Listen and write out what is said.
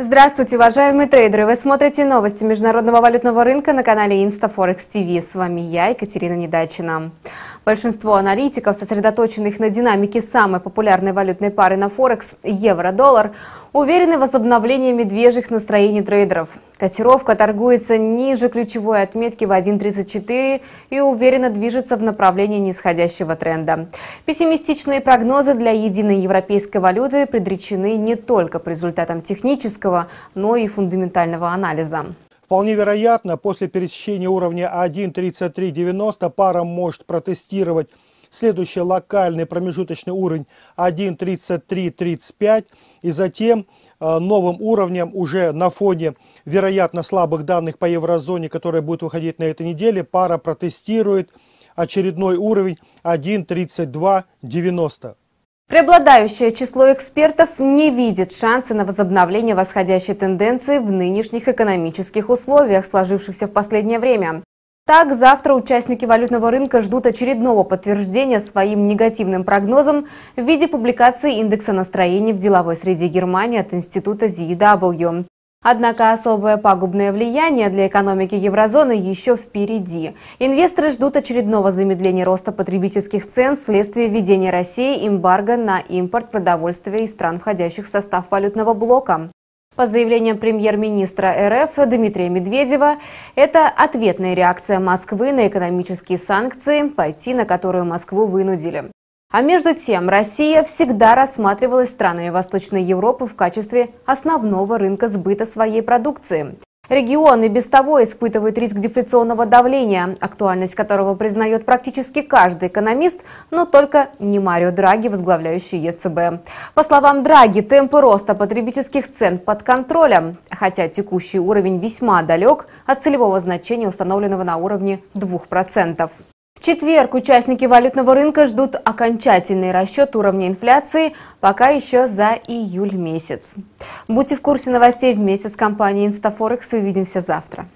Здравствуйте, уважаемые трейдеры! Вы смотрите новости международного валютного рынка на канале InstaForex TV. С вами я, Екатерина Недачина. Большинство аналитиков, сосредоточенных на динамике самой популярной валютной пары на Форекс – евро-доллар, уверены в возобновлении медвежьих настроений трейдеров – Котировка торгуется ниже ключевой отметки в 1.34 и уверенно движется в направлении нисходящего тренда. Пессимистичные прогнозы для единой европейской валюты предречены не только по результатам технического, но и фундаментального анализа. Вполне вероятно, после пересечения уровня 1.3390 пара может протестировать Следующий локальный промежуточный уровень 1.3335. И затем э, новым уровнем уже на фоне, вероятно, слабых данных по еврозоне, которые будут выходить на этой неделе, пара протестирует очередной уровень 1.3290. Преобладающее число экспертов не видит шансы на возобновление восходящей тенденции в нынешних экономических условиях, сложившихся в последнее время. Так, завтра участники валютного рынка ждут очередного подтверждения своим негативным прогнозом в виде публикации индекса настроений в деловой среде Германии от института ZEW. Однако особое пагубное влияние для экономики еврозоны еще впереди. Инвесторы ждут очередного замедления роста потребительских цен вследствие введения России эмбарго на импорт продовольствия из стран, входящих в состав валютного блока. По заявлениям премьер-министра РФ Дмитрия Медведева, это ответная реакция Москвы на экономические санкции, пойти на которую Москву вынудили. А между тем, Россия всегда рассматривалась странами Восточной Европы в качестве основного рынка сбыта своей продукции. Регионы без того испытывают риск дефляционного давления, актуальность которого признает практически каждый экономист, но только не Марио Драги, возглавляющий ЕЦБ. По словам Драги, темпы роста потребительских цен под контролем, хотя текущий уровень весьма далек от целевого значения, установленного на уровне 2% четверг участники валютного рынка ждут окончательный расчет уровня инфляции пока еще за июль месяц. Будьте в курсе новостей вместе с компанией «Инстафорекс» увидимся завтра.